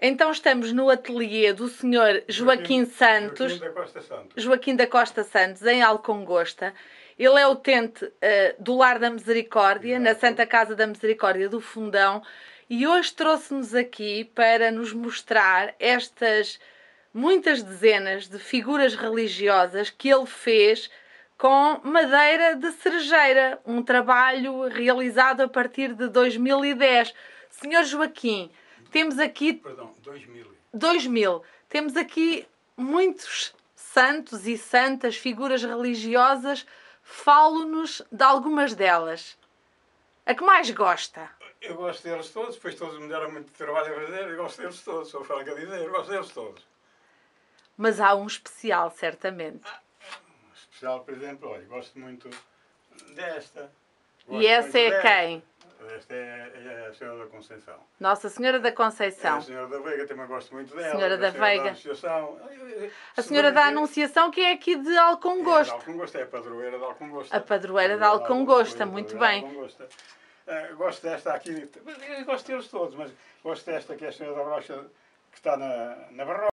Então estamos no ateliê do senhor Joaquim, Joaquim Santos, Joaquim da Costa Santos, Joaquim da Costa Santos em Alcongosta. Ele é o tente uh, eh, do Lar da Misericórdia, Exato. na Santa Casa da Misericórdia do Fundão, e hoje trouxe-nos aqui para nos mostrar estas muitas dezenas de figuras religiosas que ele fez com madeira de cerejeira, um trabalho realizado a partir de 2010. Senhor Joaquim, temos aqui. Perdão, 2000. 2000. Temos aqui muitos santos e santas, figuras religiosas. Falo-nos de algumas delas. A que mais gosta? Eu gosto deles todos, pois todos me deram muito trabalho a fazer, eu gosto deles todos, sou franca a dizer, eu gosto deles todos. Mas há um especial, certamente. Ah, um especial, por exemplo, olha, gosto muito desta. Gosto e essa é quem? Esta é, é, a Senhora da Conceição. Nossa Senhora da Conceição. É a Senhora da Veiga, também gosto muito dela. Senhora da, Veiga. A Senhora da Anunciação, que é aqui de Alcongosto. É, de Alcongosto, é a padroeira de Alcongosto. A padroeira de Alcongosto, muito bem. Eh, gosto desta aqui, gosto deles todos, mas gosto desta que é a Senhora da Rocha, que está na, na Barroca.